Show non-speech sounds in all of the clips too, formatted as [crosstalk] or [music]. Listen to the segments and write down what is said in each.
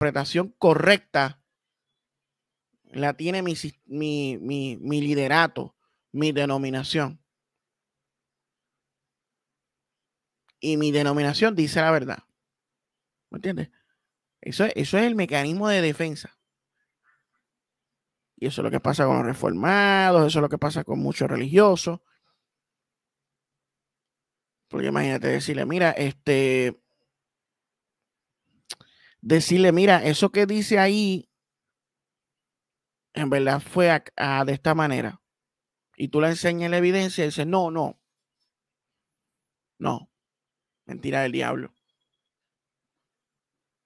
interpretación correcta la tiene mi, mi, mi, liderato, mi denominación. Y mi denominación dice la verdad. ¿Me entiendes? Eso, eso es el mecanismo de defensa. Y eso es lo que pasa con los reformados, eso es lo que pasa con muchos religiosos. Porque imagínate decirle, mira, este, decirle, mira, eso que dice ahí, en verdad fue de esta manera. Y tú le enseñas la evidencia y dice, no, no, no, mentira del diablo.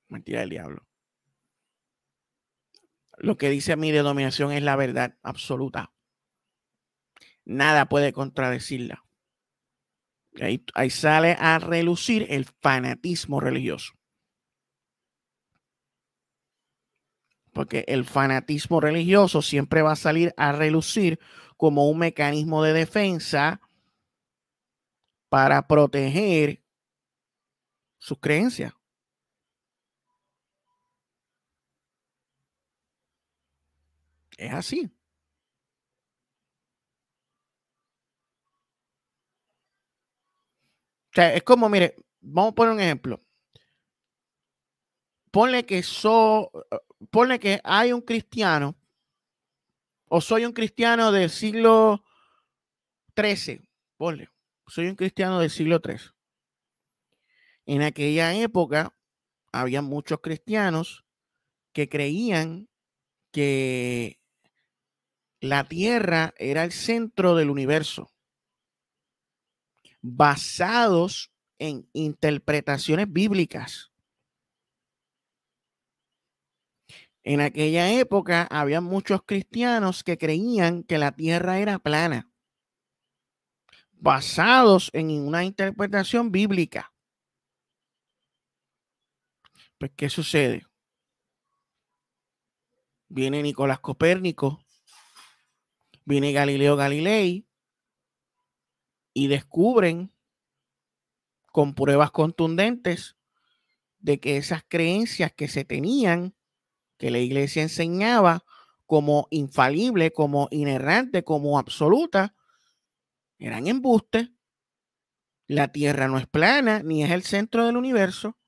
Mentira del diablo. Lo que dice mi denominación es la verdad absoluta. Nada puede contradecirla. ahí sale a relucir el fanatismo religioso. porque el fanatismo religioso siempre va a salir a relucir como un mecanismo de defensa para proteger sus creencias. Es así. O sea, es como, mire, vamos a poner un ejemplo. Ponle que so, Pone que hay un cristiano, o soy un cristiano del siglo XIII, ponle, soy un cristiano del siglo XIII. En aquella época había muchos cristianos que creían que la Tierra era el centro del universo, basados en interpretaciones bíblicas. En aquella época había muchos cristianos que creían que la tierra era plana, basados en una interpretación bíblica. Pues, ¿qué sucede? Viene Nicolás Copérnico, viene Galileo Galilei y descubren con pruebas contundentes de que esas creencias que se tenían que la iglesia enseñaba como infalible, como inerrante, como absoluta, eran embustes. La tierra no es plana, ni es el centro del universo.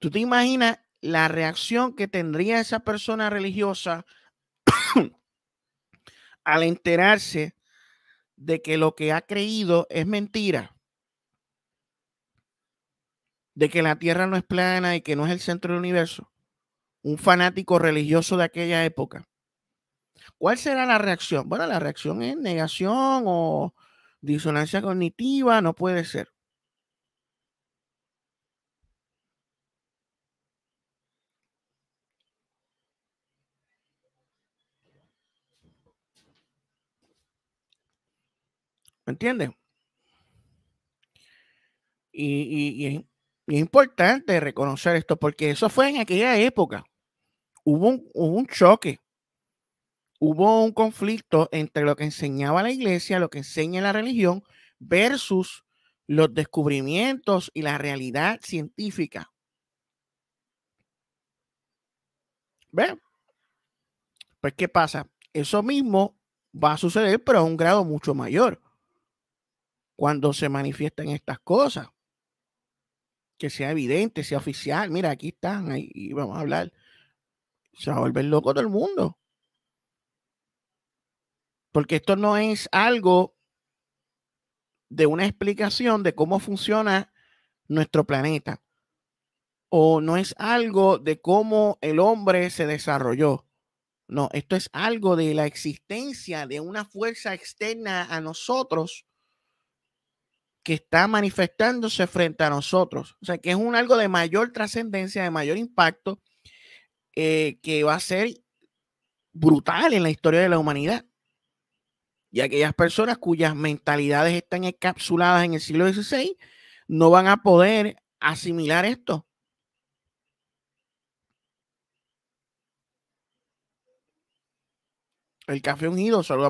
¿Tú te imaginas la reacción que tendría esa persona religiosa [coughs] al enterarse de que lo que ha creído es mentira? de que la Tierra no es plana y que no es el centro del universo, un fanático religioso de aquella época, ¿cuál será la reacción? Bueno, la reacción es negación o disonancia cognitiva, no puede ser. ¿Me entiendes? Y, y, es importante reconocer esto porque eso fue en aquella época. Hubo un, choque, hubo un conflicto entre lo que enseñaba la iglesia, lo que enseña la religión, versus los descubrimientos y la realidad científica. ¿Ven? Pues, ¿qué pasa? Eso mismo va a suceder, pero a un grado mucho mayor cuando se manifiestan estas cosas que sea evidente, sea oficial. Mira, aquí están, ahí vamos a hablar. Se va a volver loco todo el mundo. Porque esto no es algo de una explicación de cómo funciona nuestro planeta. O no es algo de cómo el hombre se desarrolló. No, esto es algo de la existencia de una fuerza externa a nosotros que está manifestándose frente a nosotros. O sea, que es un algo de mayor trascendencia, de mayor impacto, eh, que va a ser brutal en la historia de la humanidad. Y aquellas personas cuyas mentalidades están encapsuladas en el siglo XVI no van a poder asimilar esto. El café ungido, saludamos.